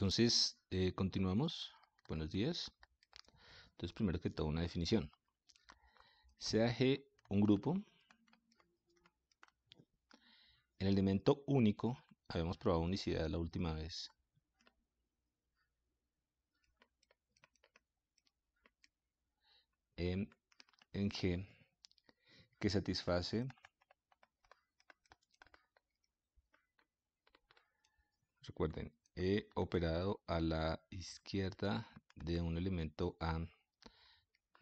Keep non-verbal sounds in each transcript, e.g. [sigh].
Entonces, eh, continuamos. Buenos días. Entonces, primero que todo, una definición. Sea G un grupo, el elemento único, habíamos probado unicidad la última vez. En, en G que satisface recuerden he operado a la izquierda de un elemento A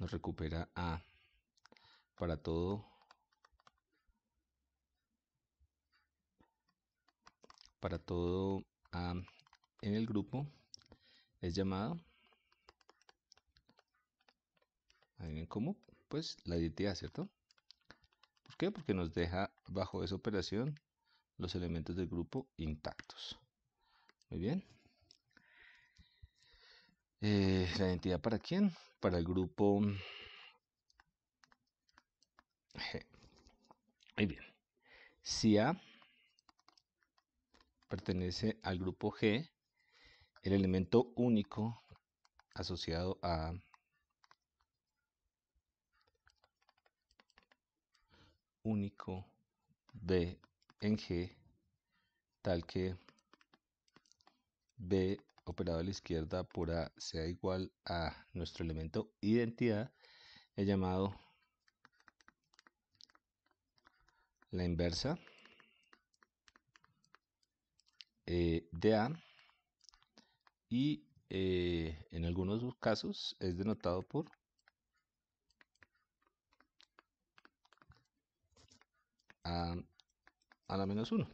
nos recupera A para todo para todo A en el grupo es llamado bien cómo? Pues la identidad, ¿cierto? ¿Por qué? Porque nos deja bajo esa operación los elementos del grupo intactos. Muy bien. Eh, ¿La identidad para quién? Para el grupo G. [laughs] Muy bien. Si A pertenece al grupo G, el elemento único asociado a único de en G, tal que b operado a la izquierda por a sea igual a nuestro elemento identidad, he llamado la inversa eh, de a y eh, en algunos casos es denotado por a, a la menos 1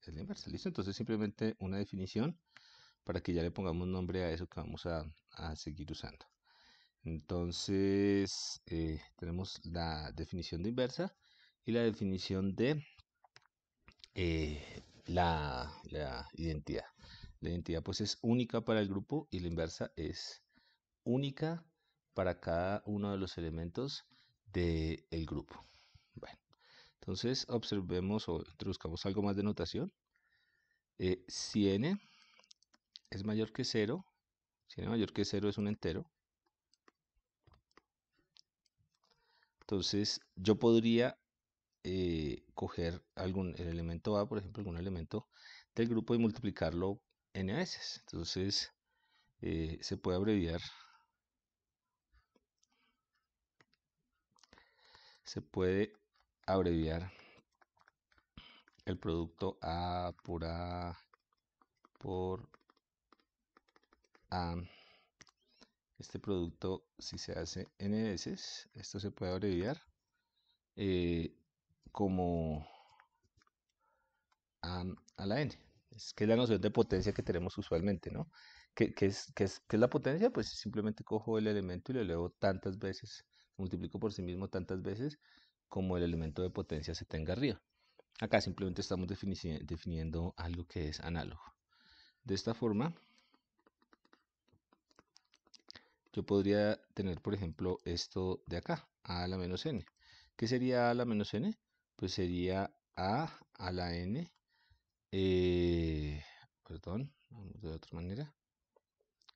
es la inversa, listo, entonces simplemente una definición para que ya le pongamos nombre a eso que vamos a, seguir usando. Entonces, eh, tenemos la definición de inversa y la definición de eh, la, identidad. La identidad pues es única para el grupo y la inversa es única para cada uno de los elementos del grupo. Bueno, entonces observemos o introduzcamos algo más de notación. Eh, si n es mayor que 0, si es mayor que 0 es un entero, entonces yo podría eh, coger algún el elemento A, por ejemplo, algún elemento del grupo y multiplicarlo n veces. Entonces eh, se puede abreviar. Se puede abreviar el producto A por A por a este producto si se hace n veces. Esto se puede abreviar eh, como a, la n. Es que es la noción de potencia que tenemos usualmente, ¿no? ¿Qué, es, es, la potencia? Pues simplemente cojo el elemento y lo elevo tantas veces, multiplico por sí mismo tantas veces como el elemento de potencia se tenga arriba. Acá simplemente estamos definiendo algo que es análogo. De esta forma, yo podría tener, por ejemplo, esto de acá, a la menos n. ¿Qué sería a a la menos n? Pues sería a a la n, eh, perdón, de otra manera,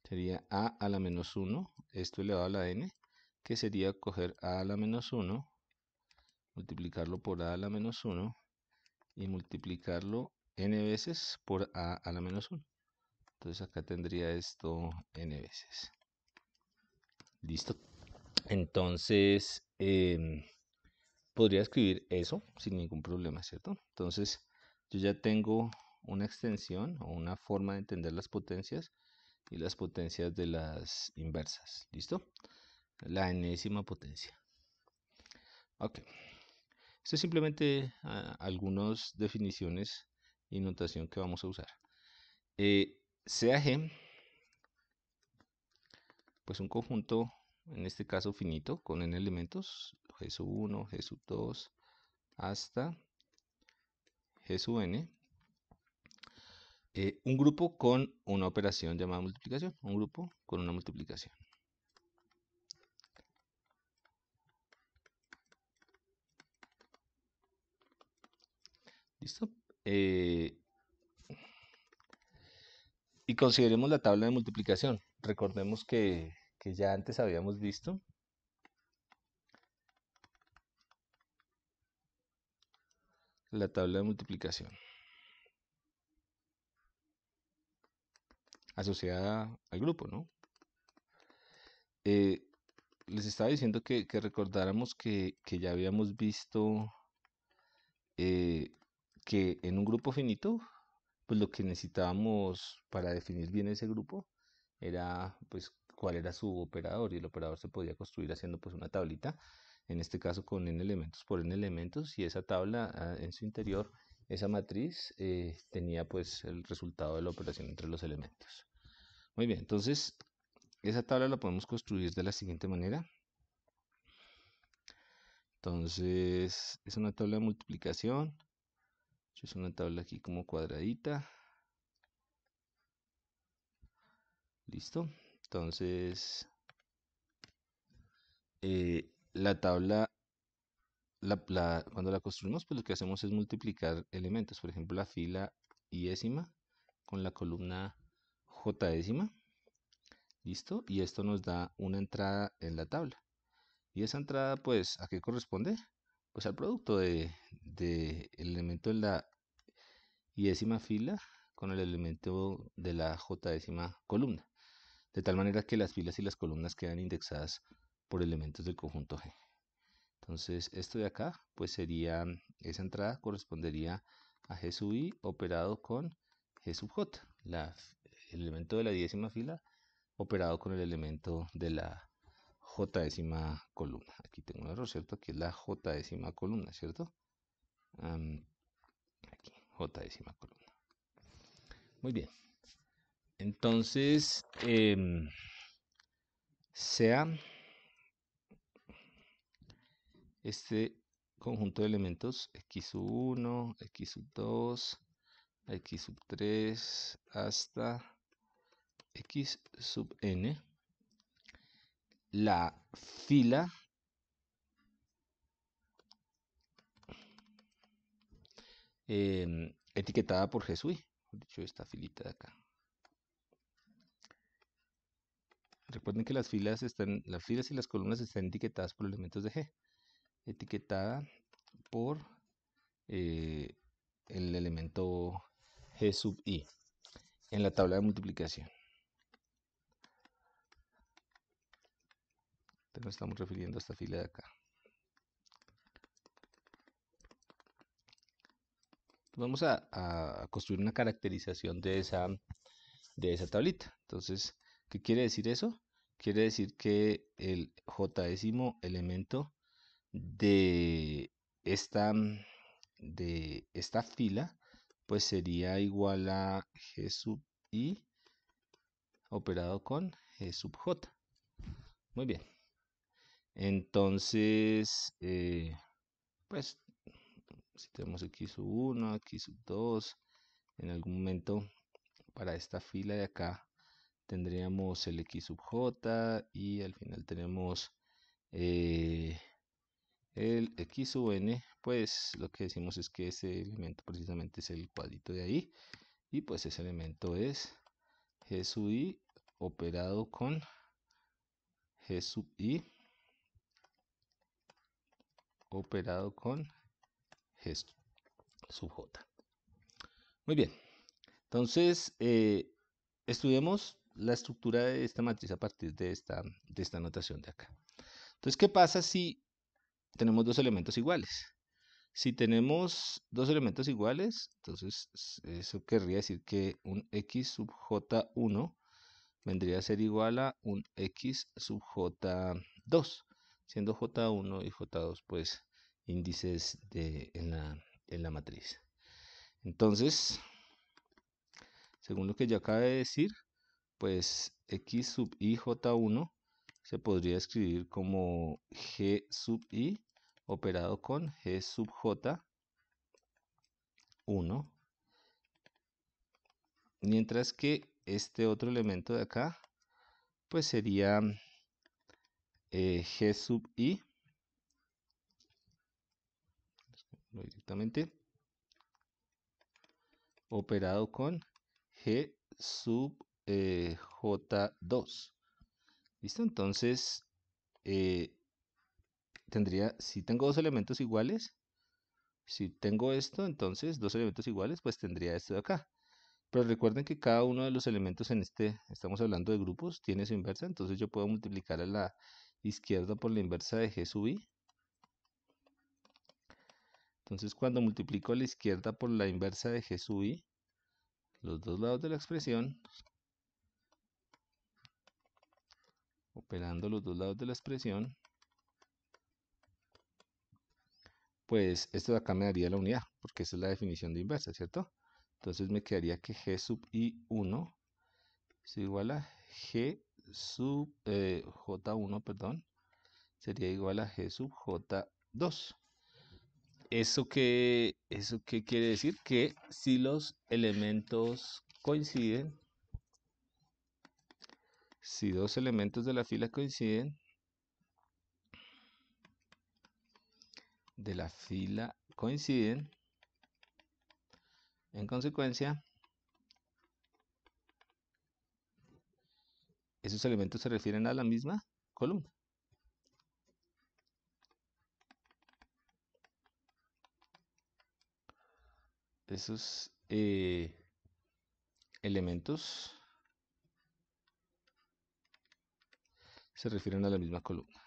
sería a a la menos 1, esto elevado a la n, que sería coger a a la menos 1, multiplicarlo por a a la menos 1, y multiplicarlo n veces por a a la menos 1. Entonces acá tendría esto n veces. Listo. Entonces, em, podría escribir eso sin ningún problema, ¿cierto? Entonces, yo ya tengo una extensión o una forma de entender las potencias y las potencias de las inversas, ¿listo? La enésima potencia. Ok. Esto es simplemente ah, algunas definiciones y notación que vamos a usar. Eh, CAG pues un conjunto, en este caso finito, con n elementos, g1, g2, hasta n, n, eh, un grupo con una operación llamada multiplicación, un grupo con una multiplicación. ¿Listo? Eh, y consideremos la tabla de multiplicación recordemos que, ya antes habíamos visto la tabla de multiplicación asociada al grupo, ¿no? Eh, les estaba diciendo que, recordáramos que, ya habíamos visto eh, que en un grupo finito, pues lo que necesitábamos para definir bien ese grupo era pues cuál era su operador y el operador se podía construir haciendo pues una tablita, en este caso con n elementos por n elementos y esa tabla ah, en su interior, esa matriz eh, tenía pues el resultado de la operación entre los elementos. Muy bien, entonces esa tabla la podemos construir de la siguiente manera. Entonces es una tabla de multiplicación, es una tabla aquí como cuadradita, Listo. Entonces, eh, la tabla, cuando la construimos, pues lo que hacemos es multiplicar elementos. Por ejemplo, la fila yésima con la columna j décima. ¿Listo? Y esto nos da una entrada en la tabla. Y esa entrada, pues, ¿a qué corresponde? Pues al producto de, el elemento de la y fila con el elemento de la j décima columna de tal manera que las filas y las columnas quedan indexadas por elementos del conjunto G. Entonces, esto de acá, pues sería, esa entrada correspondería a G sub i operado con G sub j, el elemento de la décima fila operado con el elemento de la j décima columna. Aquí tengo un error, ¿cierto? Aquí es la j décima columna, ¿cierto? aquí, j décima columna. Muy bien. Entonces, em, sea este conjunto de elementos x1, x2, x 3 hasta x sub n la fila em, etiquetada por Jesús dicho esta filita de acá Recuerden que las filas, están, las filas y las columnas están etiquetadas por elementos de G. Etiquetada por eh, el elemento G sub i en la tabla de multiplicación. Entonces nos estamos refiriendo a esta fila de acá. Vamos a, a, construir una caracterización de esa, de esa tablita. Entonces, ¿qué quiere decir eso? Quiere decir que el j décimo elemento de esta, mm, de esta fila pues sería igual a g sub i operado con g sub j. Muy bien. Entonces, eh, pues, si tenemos X sub 1, X sub 2, en algún momento para esta fila de acá tendríamos el x sub j y al final tenemos eh, el x sub n pues lo que decimos es que ese elemento precisamente es el cuadrito de ahí y pues ese elemento es g sub i operado con g sub i operado con g sub j muy bien entonces estudiamos, eh, estudiemos la estructura de esta matriz a partir de esta, de esta notación de acá. Entonces, ¿qué pasa si tenemos dos elementos iguales? Si tenemos dos elementos iguales, entonces eso querría decir que un x sub j1 vendría a ser igual a un x sub j2, siendo j1 y j2 pues índices de, en, la, en la matriz. Entonces, según lo que yo acabo de decir, pues x sub i j1 se podría escribir como g sub i operado con g sub j 1 mientras que este otro elemento de acá pues sería eh, g sub i directamente operado con g sub eh, J2. ¿Listo? Entonces, eh, tendría, si tengo dos elementos iguales, si tengo esto, entonces dos elementos iguales, pues tendría esto de acá. Pero recuerden que cada uno de los elementos en este, estamos hablando de grupos, tiene su inversa, entonces yo puedo multiplicar a la izquierda por la inversa de G sub i. Entonces cuando multiplico a la izquierda por la inversa de G sub i, los dos lados de la expresión, los dos lados de la expresión, pues esto de acá me daría la unidad, porque esa es la definición de inversa, ¿cierto? Entonces me quedaría que G sub I1 es igual a G sub eh, J1, perdón, sería igual a G sub J2. ¿Eso qué, ¿Eso qué quiere decir? Que si los elementos coinciden, si dos elementos de la fila coinciden, de la fila coinciden, en consecuencia, esos elementos se refieren a la misma columna. Esos eh, elementos se refieren a la misma columna.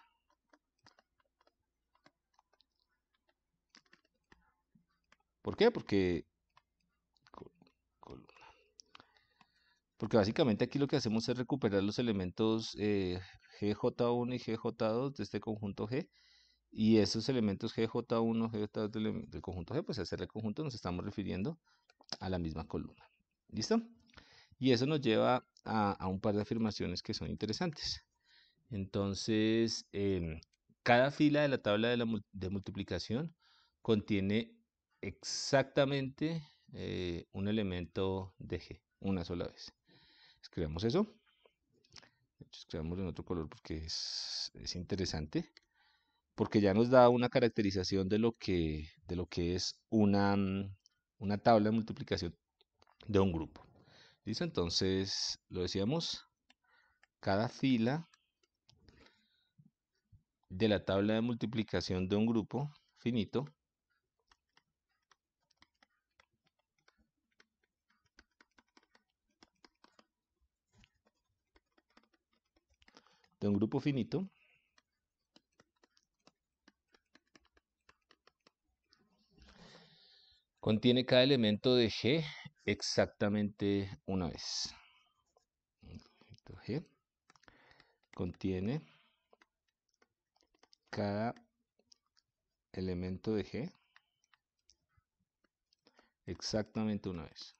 ¿Por qué? Porque, porque básicamente aquí lo que hacemos es recuperar los elementos eh, GJ1 y GJ2 de este conjunto G. Y esos elementos GJ1, GJ2 del, conjunto G, pues al ser el conjunto nos estamos refiriendo a la misma columna. ¿Listo? Y eso nos lleva a un par de afirmaciones que son interesantes. Entonces, em, cada fila de la tabla de, multiplicación contiene exactamente eh, un elemento de G, una sola vez. Escribamos eso. Escribamos en otro color porque es, interesante. Porque ya nos da una caracterización de lo que, de lo que es una, mm, una tabla de multiplicación de un grupo. ¿Listo? Entonces, lo decíamos, cada fila de la tabla de multiplicación de un grupo finito de un grupo finito contiene cada elemento de G exactamente una vez. G contiene cada elemento de G exactamente una vez.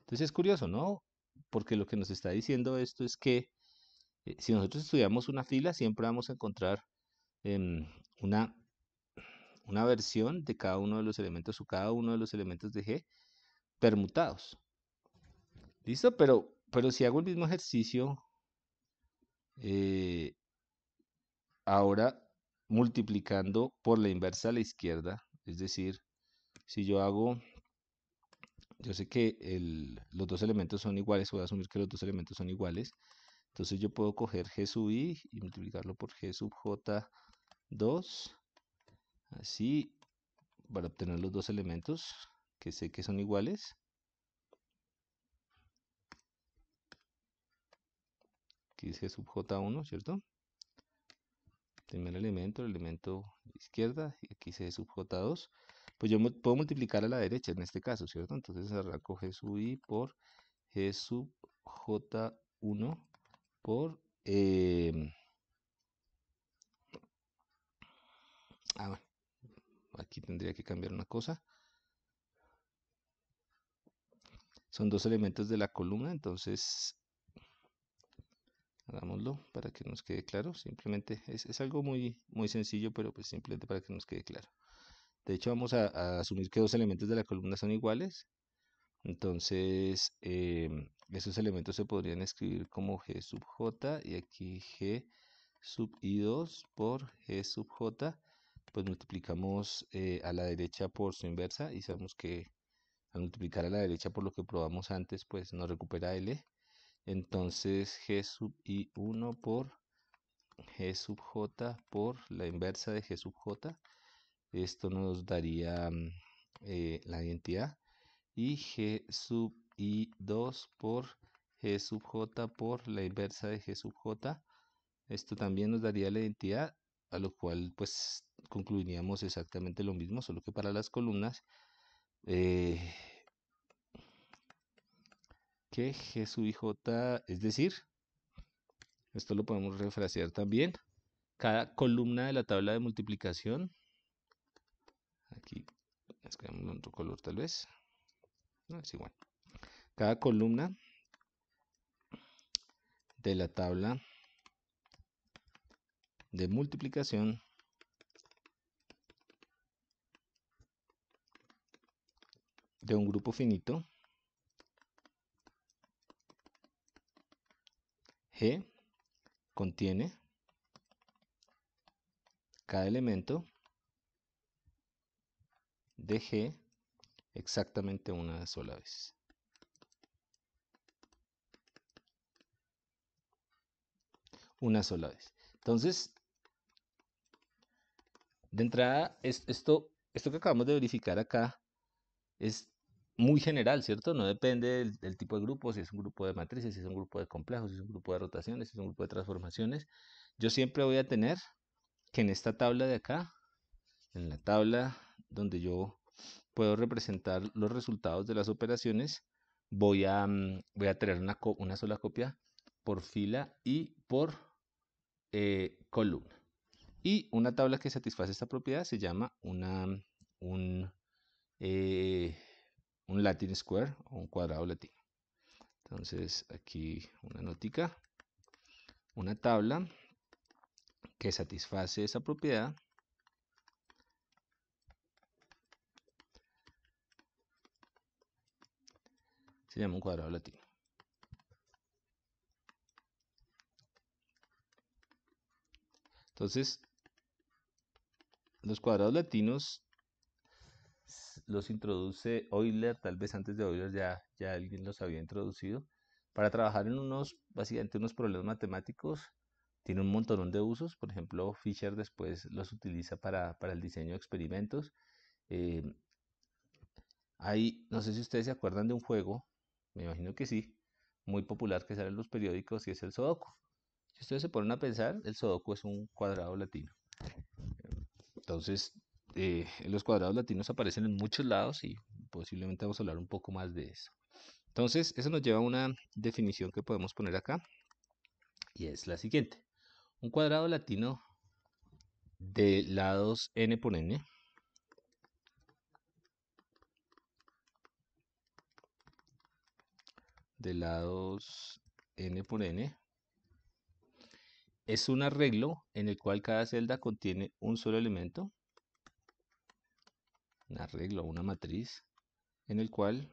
Entonces es curioso, ¿no? Porque lo que nos está diciendo esto es que eh, si nosotros estudiamos una fila, siempre vamos a encontrar una, una versión de cada uno de los elementos o cada uno de los elementos de G permutados. ¿Listo? Pero pero si hago el mismo ejercicio, eh, ahora multiplicando por la inversa a la izquierda, es decir, si yo hago, yo sé que los dos elementos son iguales, voy a asumir que los dos elementos son iguales, entonces yo puedo coger G sub i y multiplicarlo por G sub j2, así, para obtener los dos elementos que sé que son iguales, x sub J1, ¿cierto? Primer elemento, el elemento izquierda, y aquí se sub J2. Pues yo puedo multiplicar a la derecha en este caso, ¿cierto? Entonces arranco G sub i por G sub J1 por... Em, ah, bueno. Aquí tendría que cambiar una cosa son dos elementos de la columna, entonces hagámoslo para que nos quede claro simplemente es, algo muy muy sencillo pero pues simplemente para que nos quede claro de hecho vamos a, asumir que dos elementos de la columna son iguales entonces em, esos elementos se podrían escribir como g sub j y aquí g sub i 2 por g sub j pues multiplicamos eh, a la derecha por su inversa y sabemos que al multiplicar a la derecha por lo que probamos antes pues nos recupera l entonces G sub I 1 por G sub J por la inversa de G sub J. Esto nos daría mm, eh, la identidad. Y G sub I 2 por G sub J por la inversa de G sub J. Esto también nos daría la identidad, a lo cual pues concluiríamos exactamente lo mismo, solo que para las columnas. Eh, que J es decir, esto lo podemos refrasear también, cada columna de la tabla de multiplicación, aquí, escribamos en otro color tal vez, no, es igual, cada columna de la tabla de multiplicación de un grupo finito G contiene cada elemento de G exactamente una sola vez. Una sola vez. Entonces, de entrada, esto, esto que acabamos de verificar acá es muy general, ¿cierto? No depende del, tipo de grupo, si es un grupo de matrices, si es un grupo de complejos, si es un grupo de rotaciones, si es un grupo de transformaciones. Yo siempre voy a tener que en esta tabla de acá, en la tabla donde yo puedo representar los resultados de las operaciones, voy a, mm, voy a tener una, una sola copia por fila y por eh, columna. Y una tabla que satisface esta propiedad se llama una, un, eh, un Latin Square o un cuadrado latino. Entonces aquí una notica, una tabla que satisface esa propiedad se llama un cuadrado latino. Entonces, los cuadrados latinos los introduce Euler, tal vez antes de Euler ya, ya alguien los había introducido, para trabajar en unos, básicamente unos problemas matemáticos. Tiene un montón de usos, por ejemplo, Fisher después los utiliza para, para el diseño de experimentos. Eh, no sé si ustedes se acuerdan de un juego, me imagino que sí, muy popular que sale en los periódicos y es el Sudoku. Si ustedes se ponen a pensar, el Sudoku es un cuadrado latino. Entonces, eh, los cuadrados latinos aparecen en muchos lados y posiblemente vamos a hablar un poco más de eso. Entonces, eso nos lleva a una definición que podemos poner acá y es la siguiente. Un cuadrado latino de lados n por n de lados n por n es un arreglo en el cual cada celda contiene un solo elemento arreglo, una matriz, en el cual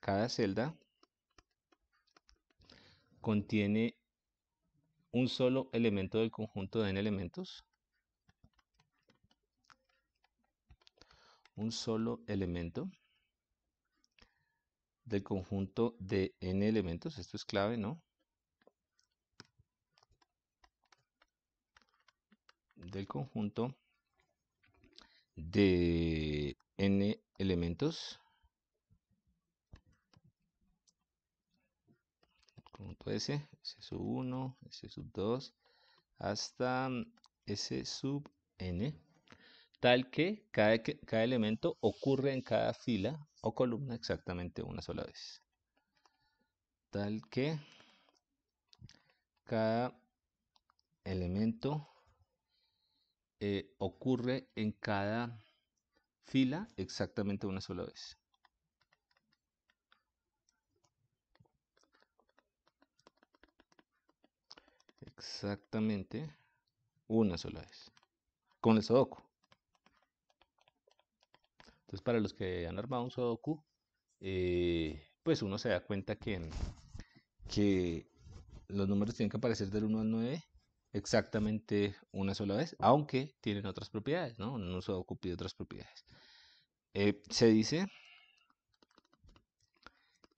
cada celda contiene un solo elemento del conjunto de n elementos, un solo elemento del conjunto de n elementos, esto es clave, ¿no? Del conjunto de n elementos punto S, S sub 1, S sub 2, hasta mm, S sub n, tal que cada, cada elemento ocurre en cada fila o columna exactamente una sola vez. Tal que cada elemento eh, ocurre en cada fila exactamente una sola vez. Exactamente una sola vez. Con el Sudoku. Entonces, para los que han armado un Sudoku, eh, pues uno se da cuenta que, que los números tienen que aparecer del 1 al 9 exactamente una sola vez, aunque tienen otras propiedades, ¿no? se se ocupa de otras propiedades. Eh, se dice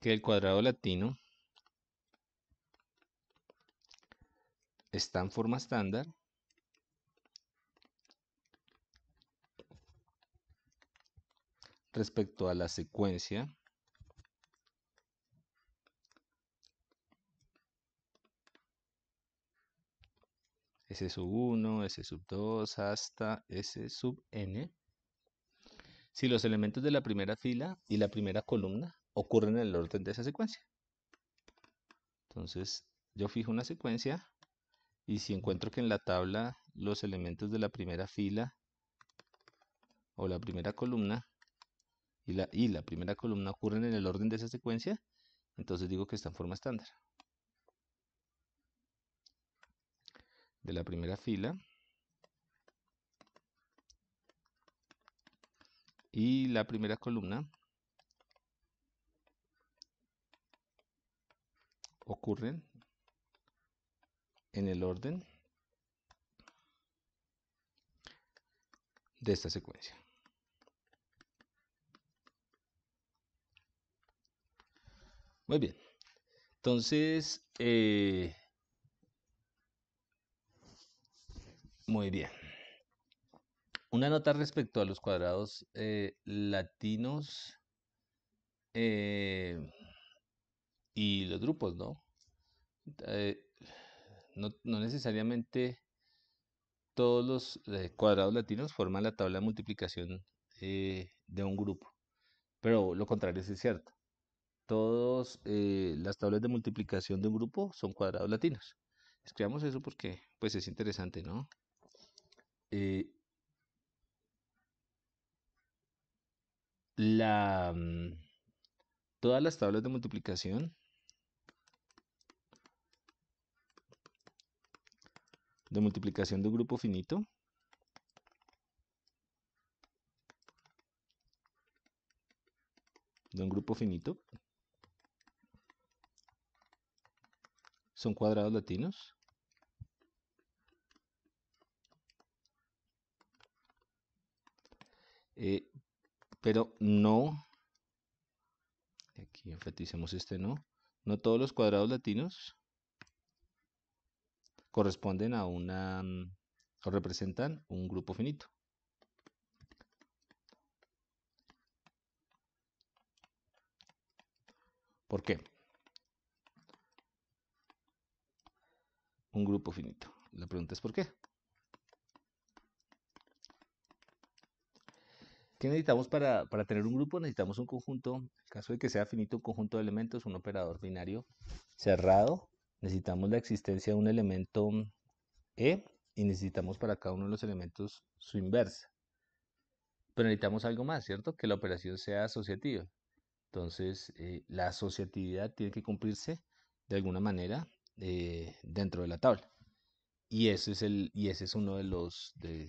que el cuadrado latino está en forma estándar respecto a la secuencia S sub 1, S sub 2 hasta S sub n. Si los elementos de la primera fila y la primera columna ocurren en el orden de esa secuencia. Entonces yo fijo una secuencia y si encuentro que en la tabla los elementos de la primera fila o la primera columna y la, y la primera columna ocurren en el orden de esa secuencia, entonces digo que está en forma estándar. de la primera fila y la primera columna ocurren en el orden de esta secuencia. Muy bien. Entonces, eh, Muy bien. Una nota respecto a los cuadrados eh, latinos eh, y los grupos, eh, ¿no? ¿no? necesariamente todos los cuadrados latinos forman la tabla de multiplicación de un grupo, pero lo contrario es cierto. Todas las tablas de multiplicación de un grupo son cuadrados latinos. Escribamos eso porque pues es interesante, ¿no? Eh, la, mm, todas las tablas de multiplicación de multiplicación de un grupo finito de un grupo finito son cuadrados latinos pero no, aquí enfaticemos este no, no todos los cuadrados latinos corresponden a una, mm, o representan un grupo finito. ¿Por qué? Un grupo finito. La pregunta es ¿por qué? ¿Qué necesitamos para, tener un grupo? Necesitamos un conjunto, en caso de que sea finito, un conjunto de elementos, un operador binario cerrado. Necesitamos la existencia de un elemento E y necesitamos para cada uno de los elementos su inversa. Pero necesitamos algo más, ¿cierto? Que la operación sea asociativa. Entonces, eh, la asociatividad tiene que cumplirse de alguna manera eh, dentro de la tabla. Y, ese es el, y ese es uno de los... De,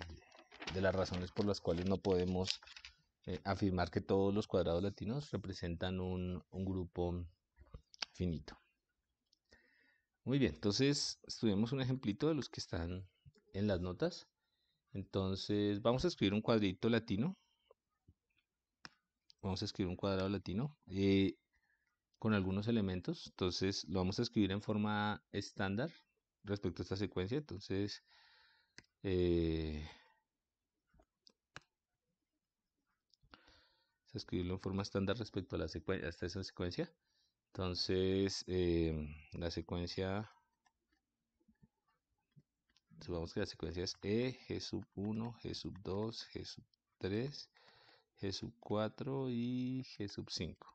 de las razones por las cuales no podemos eh, afirmar que todos los cuadrados latinos representan un, grupo finito. Muy bien, entonces estudiamos un ejemplito de los que están en las notas. Entonces vamos a escribir un cuadrito latino. Vamos a escribir un cuadrado latino eh, con algunos elementos. Entonces lo vamos a escribir en forma estándar respecto a esta secuencia. Entonces... Eh, escribirlo en forma estándar respecto a, la secuencia esta es la secuencia. Entonces, eh, la secuencia, supongamos que la secuencia es E, G sub 1, G sub 2, G 3, G sub 4 y G sub 5.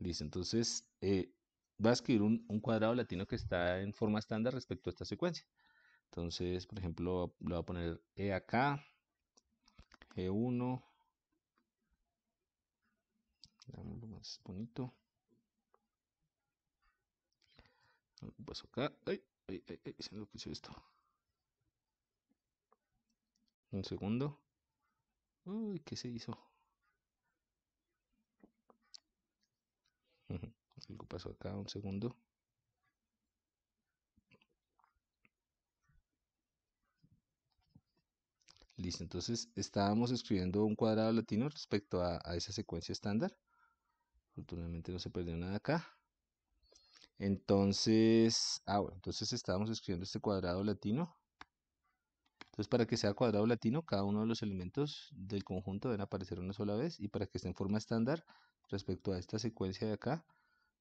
Listo, entonces eh, va a escribir un, un, cuadrado latino que está en forma estándar respecto a esta secuencia. Entonces, por ejemplo, le voy a poner E acá, G1, más bonito acá ay ay ay, ay se esto un segundo uy qué se hizo algo pasó acá un segundo Listo, entonces estábamos escribiendo un cuadrado latino respecto a, esa secuencia estándar. Afortunadamente no se perdió nada acá. Entonces, ah, bueno, entonces estábamos escribiendo este cuadrado latino. Entonces, para que sea cuadrado latino, cada uno de los elementos del conjunto deben aparecer una sola vez. Y para que esté en forma estándar, respecto a esta secuencia de acá,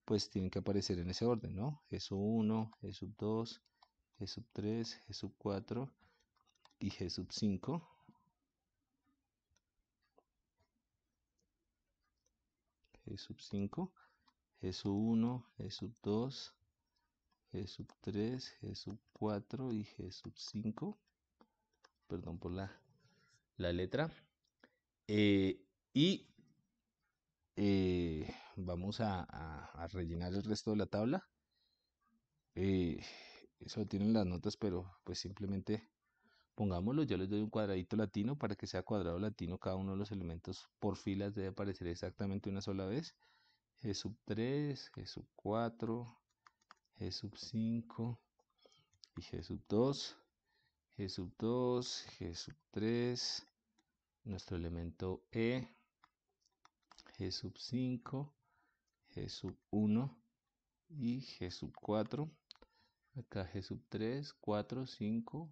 pues tienen que aparecer en ese orden, ¿no? G1, G2, G3, G4 y G5. E G 5, G 1, G 2, G 3, G 4 y G 5. Perdón por la, letra. Eh, y eh, vamos a, rellenar el resto de la tabla. Eh, eso lo tienen las notas, pero pues simplemente Pongámoslo, yo les doy un cuadradito latino para que sea cuadrado latino. Cada uno de los elementos por filas debe aparecer exactamente una sola vez. G sub 3, G sub 4, G sub 5 y G sub 2. G sub 2, G sub 3, nuestro elemento E, G sub 5, G sub 1 y G sub 4. Acá G sub 3, 4, 5,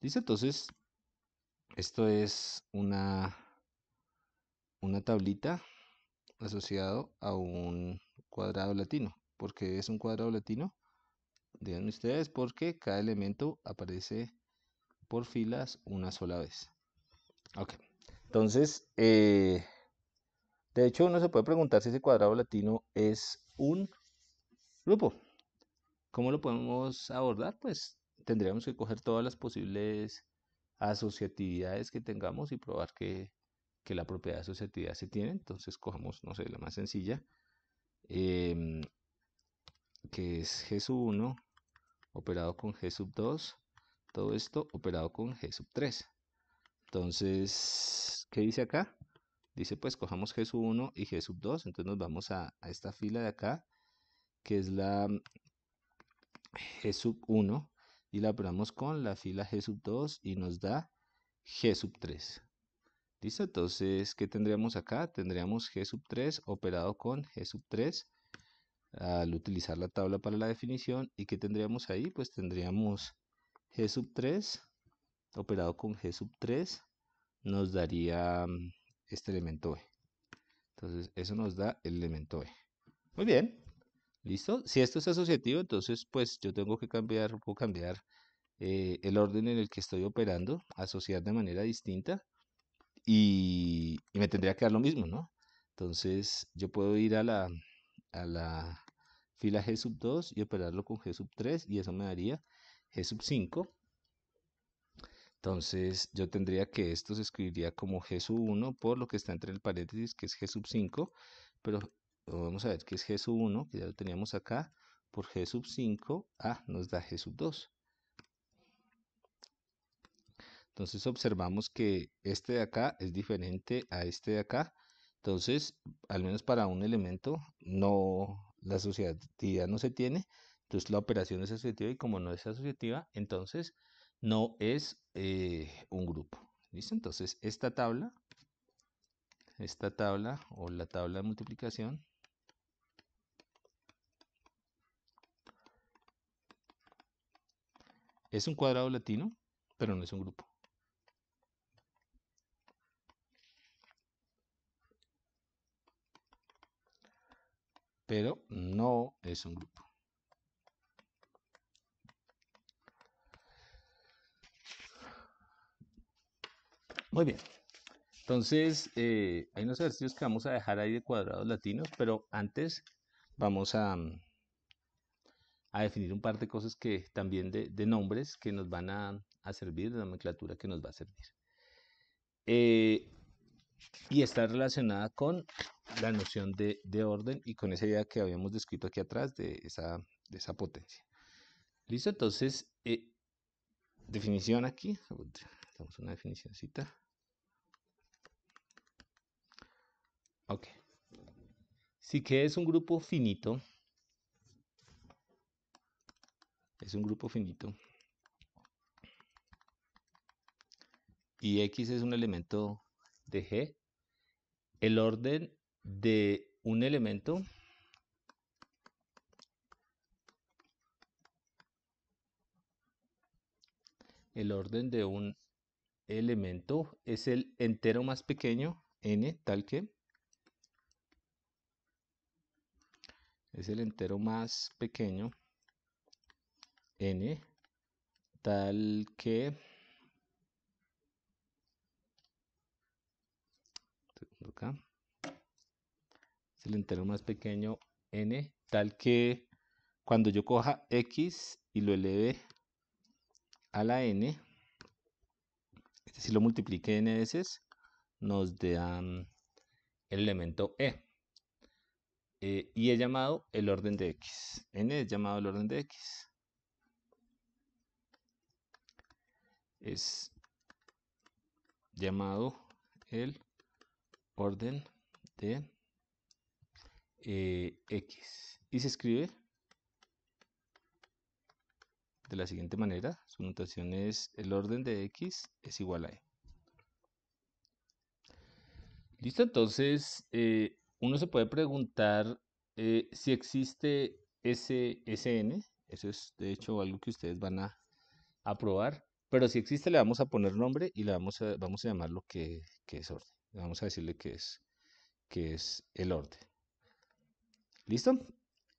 Dice entonces, esto es una, una tablita asociado a un cuadrado latino. ¿Por qué es un cuadrado latino? Díganme ustedes, porque cada elemento aparece por filas una sola vez. Ok, entonces, eh, de hecho uno se puede preguntar si ese cuadrado latino es un grupo. ¿Cómo lo podemos abordar? Pues tendríamos que coger todas las posibles asociatividades que tengamos y probar que, la propiedad asociatividad se tiene. Entonces cojamos, no sé, la más sencilla, em, que es G 1 operado con G sub 2, todo esto operado con G sub 3. Entonces, ¿qué dice acá? Dice pues cojamos G 1 y G sub 2, entonces nos vamos a, esta fila de acá, que es la G 1 y la operamos con la fila G sub 2 y nos da G sub 3. ¿Listo? Entonces, ¿qué tendríamos acá? Tendríamos G sub 3 operado con G sub 3 al utilizar la tabla para la definición. ¿Y qué tendríamos ahí? Pues tendríamos G sub 3 operado con G sub 3 nos daría mm, este elemento E. Entonces, eso nos da el elemento E. Muy bien. ¿Listo? Si esto es asociativo, entonces pues yo tengo que cambiar, puedo cambiar eh, el orden en el que estoy operando, asociar de manera distinta y, me tendría que dar lo mismo, ¿no? Entonces yo puedo ir a la, a la fila G sub 2 y operarlo con G sub 3 y eso me daría G sub 5. Entonces yo tendría que esto se escribiría como G sub 1 por lo que está entre el paréntesis que es G sub 5, pero vamos a ver que es G 1, que ya lo teníamos acá, por G sub 5, ah nos da G 2. Entonces observamos que este de acá es diferente a este de acá. Entonces, al menos para un elemento, no la asociatividad no se tiene. Entonces la operación es asociativa y como no es asociativa, entonces no es eh, un grupo. ¿Listo? Entonces esta tabla, esta tabla o la tabla de multiplicación Es un cuadrado latino, pero no es un grupo. Pero no es un grupo. Muy bien. Entonces, hay eh, unos ejercicios que vamos a dejar ahí de cuadrados latinos, pero antes vamos a, mm, a definir un par de cosas que también de, nombres que nos van a, servir, de nomenclatura que nos va a servir. Eh, y está relacionada con la noción de, orden y con esa idea que habíamos descrito aquí atrás de esa, de esa potencia. Listo, entonces, eh, definición aquí, damos una definicióncita. Ok. Si que es un grupo finito es un grupo finito. Y X es un elemento de G. El orden de un elemento el orden de un elemento es el entero más pequeño, n, tal que es el entero más pequeño n tal que acá el entero más pequeño n tal que cuando yo coja x y lo eleve a la n si lo multiplique n veces nos dan el elemento e eh, y he llamado el orden de x n es llamado el orden de x es llamado el orden de eh, X y se escribe de la siguiente manera, su notación es el orden de X es igual a E. Listo, entonces eh, uno se puede preguntar eh, si existe ese sn, eso es de hecho algo que ustedes van a probar, pero si existe, le vamos a poner nombre y le vamos a, vamos a llamarlo que, que es orden. Le vamos a decirle que es, que es el orden. ¿Listo?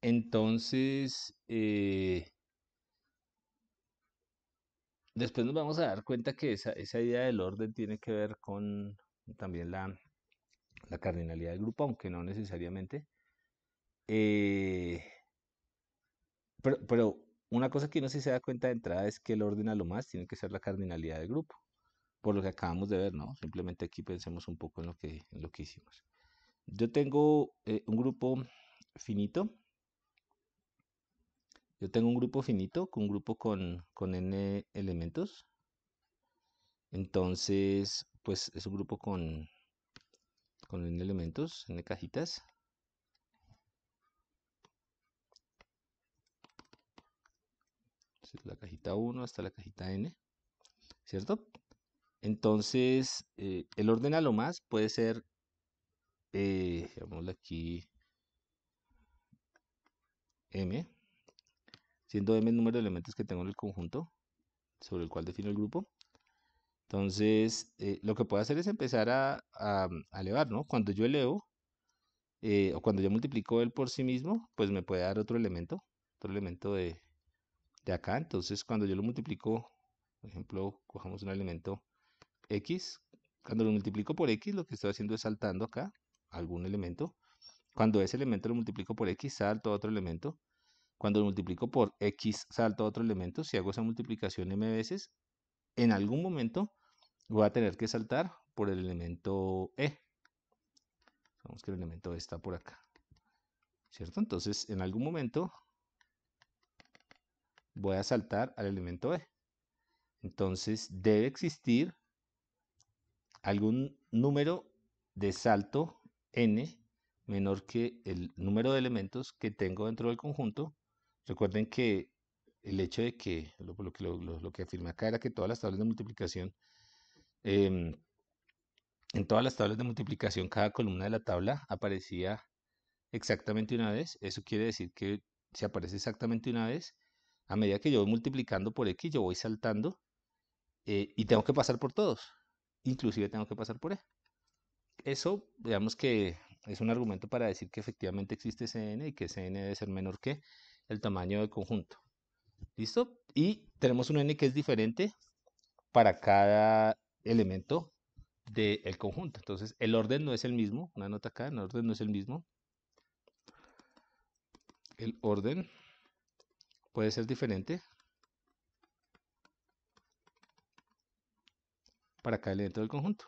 Entonces, eh, después nos vamos a dar cuenta que esa, idea del orden tiene que ver con también la, cardinalidad del grupo, aunque no necesariamente. Eh, pero una cosa que no se se da cuenta de entrada es que el orden a lo más tiene que ser la cardinalidad del grupo, por lo que acabamos de ver, ¿no? Simplemente aquí pensemos un poco en lo que, lo que hicimos. Yo tengo eh, un grupo finito. Yo tengo un grupo finito, un grupo con, n elementos. Entonces, pues es un grupo con, con n elementos, n cajitas. la cajita 1 hasta la cajita n, ¿cierto? Entonces, eh, el orden a lo más puede ser, eh, aquí, m, siendo m el número de elementos que tengo en el conjunto sobre el cual defino el grupo. Entonces, eh, lo que puedo hacer es empezar a, a, mm, elevar, ¿no? Cuando yo elevo, eh, o cuando yo multiplico él por sí mismo, pues me puede dar otro elemento, otro elemento de, de acá. Entonces, cuando yo lo multiplico, por ejemplo, cojamos un elemento x, cuando lo multiplico por x, lo que estoy haciendo es saltando acá algún elemento. Cuando ese elemento lo multiplico por x, salto a otro elemento. Cuando lo multiplico por x, salto a otro elemento. Si hago esa multiplicación m veces, en algún momento voy a tener que saltar por el elemento e. Vamos que el elemento e está por acá. ¿Cierto? Entonces, en algún momento voy a saltar al elemento E. Entonces debe existir algún número de salto n menor que el número de elementos que tengo dentro del conjunto. Recuerden que el hecho de que lo, que afirma acá era que todas las tablas de multiplicación, em, en todas las tablas de multiplicación, cada columna de la tabla aparecía exactamente una vez. Eso quiere decir que si aparece exactamente una vez, a medida que yo voy multiplicando por X, yo voy saltando eh, y tengo que pasar por todos. Inclusive tengo que pasar por E. Eso, digamos que es un argumento para decir que efectivamente existe Cn y que n debe ser menor que el tamaño del conjunto. ¿Listo? Y tenemos un n que es diferente para cada elemento del conjunto. Entonces, el orden no es el mismo. Una nota acá, el orden no es el mismo. El orden puede ser diferente. Para cada elemento del conjunto.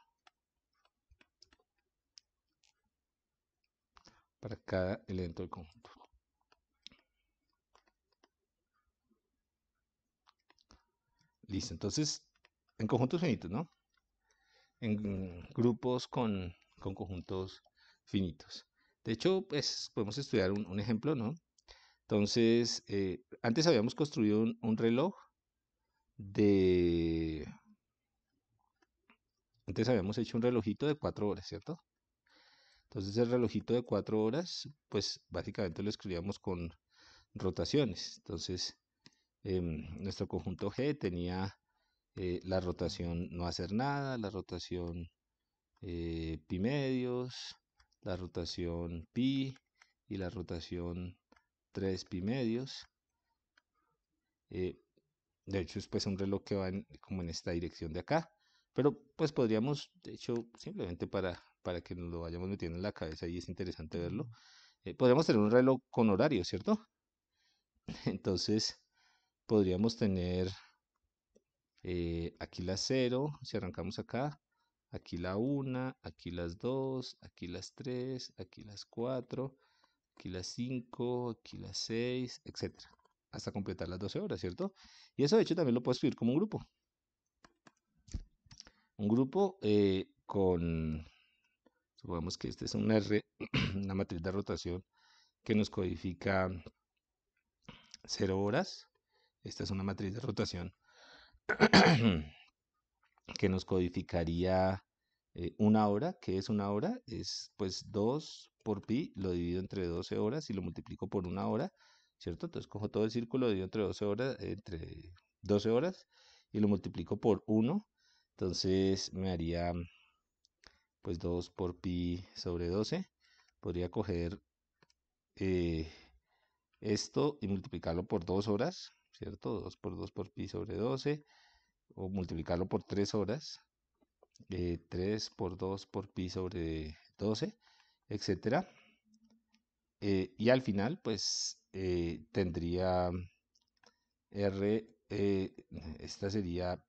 Para cada elemento del conjunto. Listo, entonces en conjuntos finitos, ¿no? En grupos con, conjuntos finitos. De hecho, pues podemos estudiar un ejemplo, ¿no? Entonces, eh, antes habíamos construido un, reloj de... Antes habíamos hecho un relojito de cuatro horas, ¿cierto? Entonces el relojito de cuatro horas, pues básicamente lo escribíamos con rotaciones. Entonces, em, nuestro conjunto G tenía eh, la rotación no hacer nada, la rotación eh, pi medios, la rotación pi y la rotación 3 pi medios. Eh, de hecho, es pues, un reloj que va en, como en esta dirección de acá. Pero pues podríamos, de hecho, simplemente para, para que nos lo vayamos metiendo en la cabeza y es interesante verlo, eh, podríamos tener un reloj con horario, ¿cierto? [laughs] Entonces, podríamos tener eh, aquí la 0, si arrancamos acá, aquí la 1, aquí las 2, aquí las 3, aquí las 4, aquí las 5, aquí las 6, etc. Hasta completar las 12 horas, ¿cierto? Y eso de hecho también lo puedo escribir como un grupo. Un grupo eh, con, supongamos que esta es una, R, [clears throat] una matriz de rotación que nos codifica 0 horas. Esta es una matriz de rotación [clears throat] que nos codificaría eh, una hora. ¿Qué es una hora? Es pues 2 por pi, lo divido entre 12 horas y lo multiplico por una hora, ¿cierto? Entonces cojo todo el círculo, lo divido entre 12 horas, entre 12 horas y lo multiplico por 1. Entonces me haría pues 2 por pi sobre 12. Podría coger eh, esto y multiplicarlo por 2 horas, ¿cierto? 2 por 2 por pi sobre 12 o multiplicarlo por 3 horas. 3 eh, por 2 por pi sobre 12 Etcétera eh, y al final, pues eh, tendría R, eh, esta sería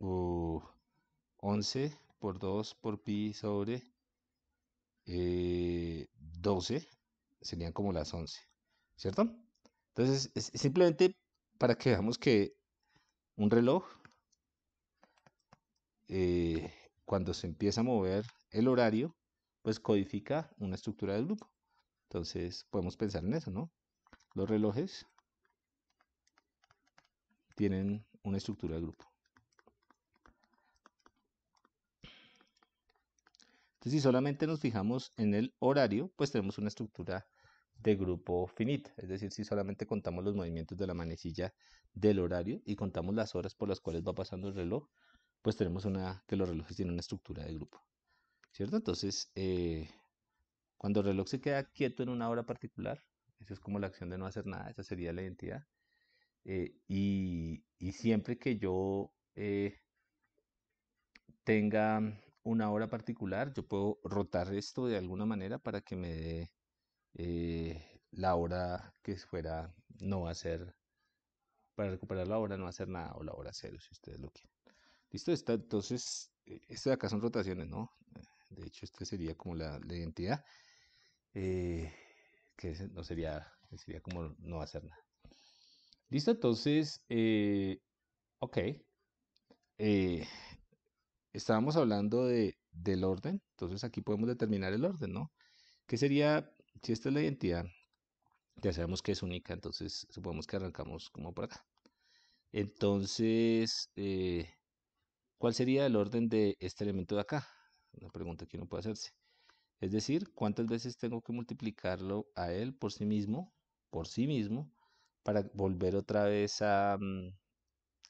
11 uh, por 2 por pi sobre 12, serían como las 11, ¿cierto? Entonces, es simplemente para que veamos que un reloj, cuando se empieza a mover el horario, pues codifica una estructura de grupo. Entonces podemos pensar en eso, ¿no? Los relojes tienen una estructura de grupo. Entonces, si solamente nos fijamos en el horario, pues tenemos una estructura de grupo finita. Es decir, si solamente contamos los movimientos de la manecilla del horario y contamos las horas por las cuales va pasando el reloj, pues tenemos una que los relojes tienen una estructura de grupo. ¿cierto? Entonces, eh, cuando el reloj se queda quieto en una hora particular, eso es como la acción de no hacer nada, esa sería la identidad. Eh, y, siempre que yo eh, tenga una hora particular, yo puedo rotar esto de alguna manera para que me dé la hora que fuera no hacer, para recuperar la hora no hacer nada o la hora cero, si ustedes lo quieren. Listo, entonces, esto de acá son rotaciones, ¿no? De hecho, esta sería como la, identidad, eh, que no sería, sería como no hacer nada. Listo, entonces, eh, ok. Eh, estábamos hablando de, del orden, entonces aquí podemos determinar el orden, ¿no? ¿Qué sería, si esta es la identidad, ya sabemos que es única, entonces supongamos que arrancamos como por acá. Entonces, ¿cuál sería el orden de este elemento de acá? una pregunta que uno puede hacerse. Es decir, ¿cuántas veces tengo que multiplicarlo a él por sí mismo, por sí mismo, para volver otra vez a, mm,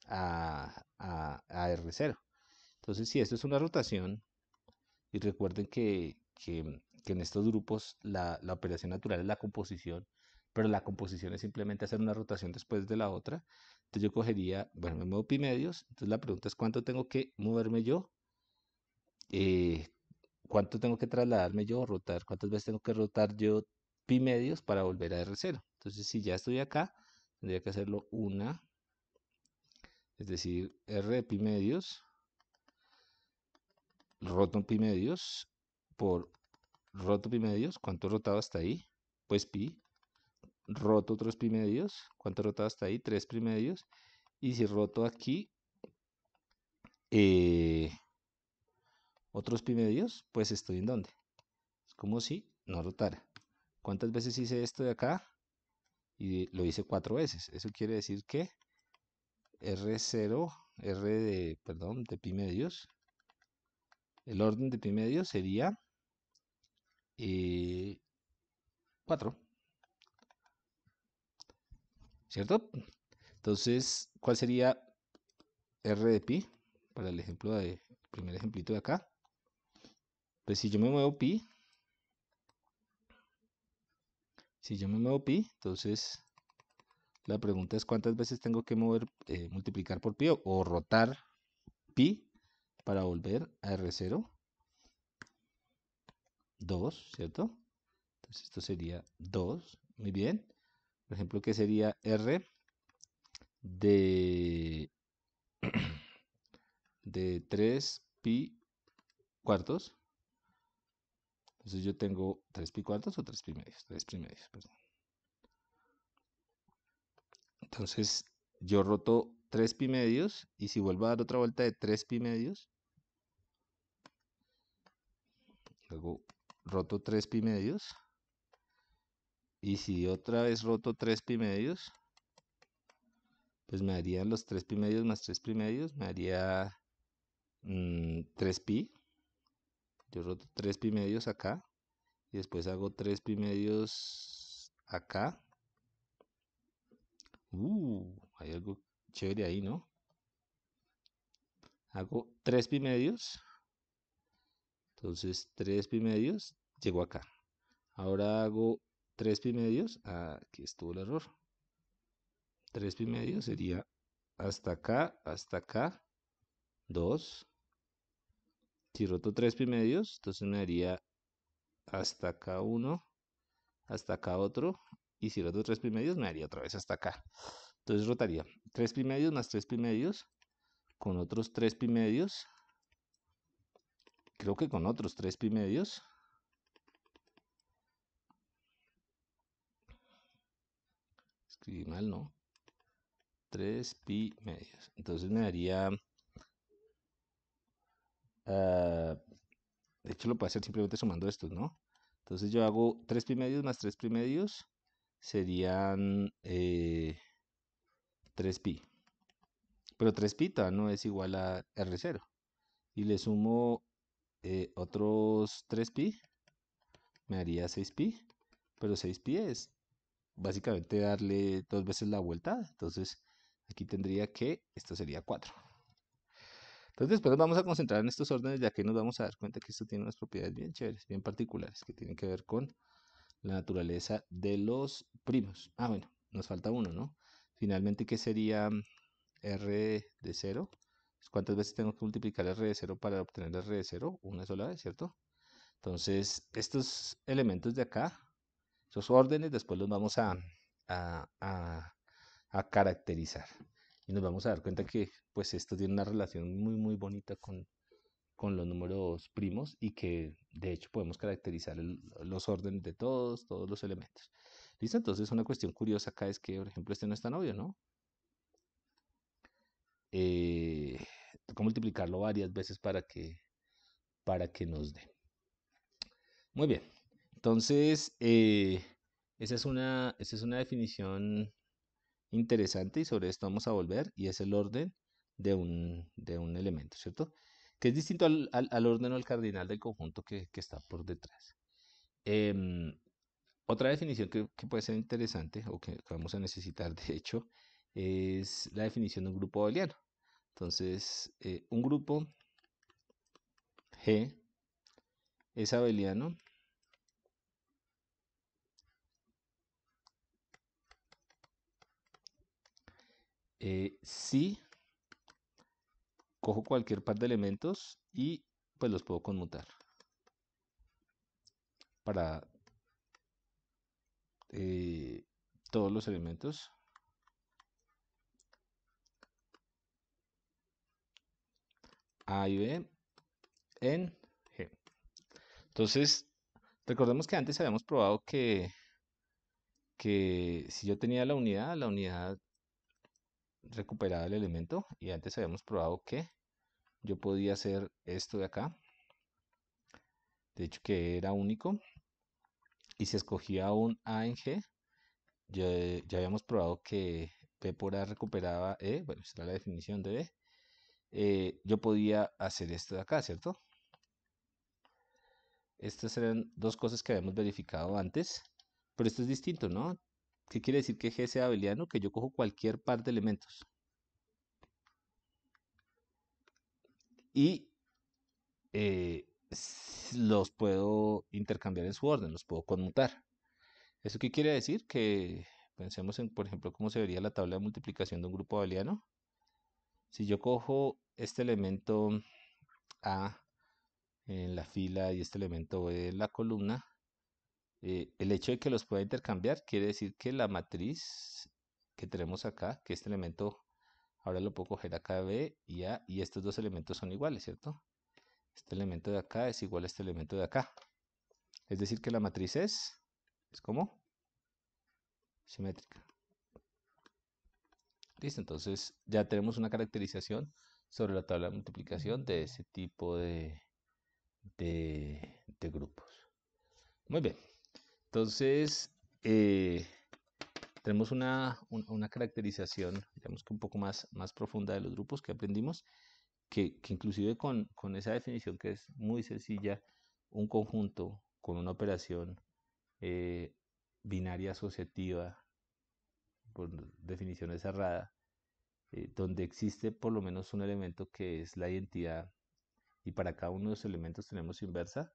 a, R0? Entonces, si esto es una rotación, y recuerden que, que, en estos grupos la, la operación natural es la composición, pero la composición es simplemente hacer una rotación después de la otra. Entonces yo cogería, bueno, me muevo pi medios, entonces la pregunta es cuánto tengo que moverme yo eh, cuánto tengo que trasladarme yo, rotar, cuántas veces tengo que rotar yo pi medios para volver a R0. Entonces, si ya estoy acá, tendría que hacerlo una, es decir, R de pi medios, roto un pi medios, por roto pi medios, ¿cuánto he rotado hasta ahí? Pues pi, roto otros pi medios, ¿cuánto he rotado hasta ahí? tres pi medios, y si roto aquí, eh, otros pi medios? pues estoy en donde Es como si no rotara. ¿Cuántas veces hice esto de acá? Y lo hice cuatro veces. Eso quiere decir que R0, R de, perdón, de pi medios, el orden de pi medios sería 4. Eh, ¿Cierto? Entonces, ¿cuál sería R de pi? Para el ejemplo de el primer ejemplito de acá. Pues si yo me muevo pi, si yo me muevo pi, entonces la pregunta es cuántas veces tengo que mover, eh, multiplicar por pi o, rotar pi para volver a R0. 2, ¿cierto? Entonces esto sería 2, muy bien. Por ejemplo, ¿qué sería R de, [clears throat] de 3 pi cuartos? Entonces yo tengo 3 pi cuartos o 3 pi medios, 3 pi medios, perdón. Pues. Entonces yo roto 3 pi medios y si vuelvo a dar otra vuelta de 3 pi medios, luego roto 3 pi medios y si otra vez roto 3 pi medios, pues me harían los 3 pi medios más 3 pi medios, me daría 3 mm, pi yo roto 3 pi medios acá y después hago 3 pi medios acá uh, hay algo chévere ahí no hago 3 pi medios entonces 3 pi medios llegó acá ahora hago 3 pi medios aquí ah, estuvo el error 3 pi medios sería hasta acá hasta acá 2 si roto 3 pi medios, entonces me haría hasta acá uno, hasta acá otro, y si roto 3 pi medios, me haría otra vez hasta acá. Entonces rotaría 3 pi medios más 3 pi medios, con otros 3 pi medios, creo que con otros 3 pi medios, escribí mal, ¿no? 3 pi medios. Entonces me haría... Ah, de hecho, lo puedo hacer simplemente sumando estos, ¿no? Entonces yo hago 3 pi medios más 3 pi medios serían 3pi. Eh, Pero 3pi no es igual a R0. Y le sumo eh, otros 3pi, me haría 6pi. Pero 6pi es básicamente darle dos veces la vuelta. Entonces aquí tendría que, esto sería 4. Entonces después nos vamos a concentrar en estos órdenes ya que nos vamos a dar cuenta que esto tiene unas propiedades bien chéveres, bien particulares, que tienen que ver con la naturaleza de los primos. Ah, bueno, nos falta uno, ¿no? Finalmente, ¿qué sería R de 0? Pues, ¿Cuántas veces tengo que multiplicar R de 0 para obtener R de 0? Una sola vez, ¿cierto? Entonces, estos elementos de acá, esos órdenes, después los vamos a, a caracterizar nos vamos a dar cuenta que pues esto tiene una relación muy muy bonita con, con los números primos y que de hecho podemos caracterizar los órdenes de todos, todos los elementos. ¿Listo? Entonces una cuestión curiosa acá es que, por ejemplo, este no es tan obvio, ¿no? Eh, Tengo que multiplicarlo varias veces para que, para que nos dé. Muy bien, entonces eh, esa, es una, esa es una definición interesante y sobre esto vamos a volver y es el orden de un, de un elemento, ¿cierto? Que es distinto al, orden o al cardinal del conjunto que, está por detrás. Em, otra definición que, puede ser interesante o que vamos a necesitar [laughs] de hecho es la definición de un grupo abeliano. Entonces, eh, un grupo G es abeliano Eh, si cojo cualquier par de elementos y pues los puedo conmutar para eh, todos los elementos A y B en G. Entonces, recordemos que antes habíamos probado que, que si yo tenía la unidad, la unidad recuperaba el elemento y antes habíamos probado que yo podía hacer esto de acá de hecho que era único y si escogía un A en G ya, habíamos probado que P por A recuperaba E bueno, esta era la definición de B eh, yo podía hacer esto de acá, ¿cierto? Estas eran dos cosas que habíamos verificado antes pero esto es distinto, ¿no? ¿Qué quiere decir que G sea abeliano? Que yo cojo cualquier par de elementos. Y eh, los puedo intercambiar en su orden, los puedo conmutar. ¿Eso qué quiere decir? Que pensemos en, por ejemplo, cómo se vería la tabla de multiplicación de un grupo abeliano. Si yo cojo este elemento A en la fila y este elemento B en la columna, eh, el hecho de que los pueda intercambiar quiere decir que la matriz que tenemos acá, que este elemento, ahora lo puedo coger acá B y A, y estos dos elementos son iguales, ¿cierto? Este elemento de acá es igual a este elemento de acá. Es decir que la matriz es, es como simétrica. Listo, entonces ya tenemos una caracterización sobre la tabla de multiplicación de ese tipo de, de grupos. Muy bien. Entonces, eh, tenemos una, caracterización, digamos que un poco más, más profunda de los grupos que aprendimos, que, inclusive con, esa definición que es muy sencilla, un conjunto con una operación eh, binaria asociativa, por definición cerrada, eh, donde existe por lo menos un elemento que es la identidad, y para cada uno de los elementos tenemos inversa,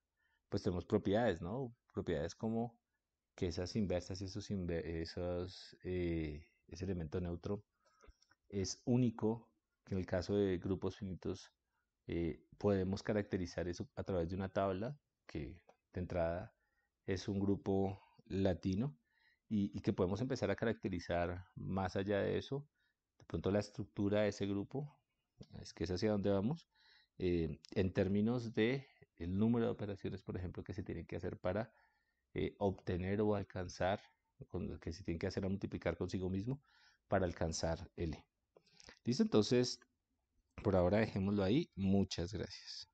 pues tenemos propiedades, ¿no? Propiedades como que esas inversas y esos, esos eh, ese elemento neutro es único, que en el caso de grupos finitos eh, podemos caracterizar eso a través de una tabla que de entrada es un grupo latino y, que podemos empezar a caracterizar más allá de eso, de pronto la estructura de ese grupo, es que es hacia donde vamos, eh, en términos de el número de operaciones, por ejemplo, que se tienen que hacer para eh, obtener o alcanzar, con que se tiene que hacer a multiplicar consigo mismo para alcanzar L. Listo, entonces, por ahora dejémoslo ahí. Muchas gracias.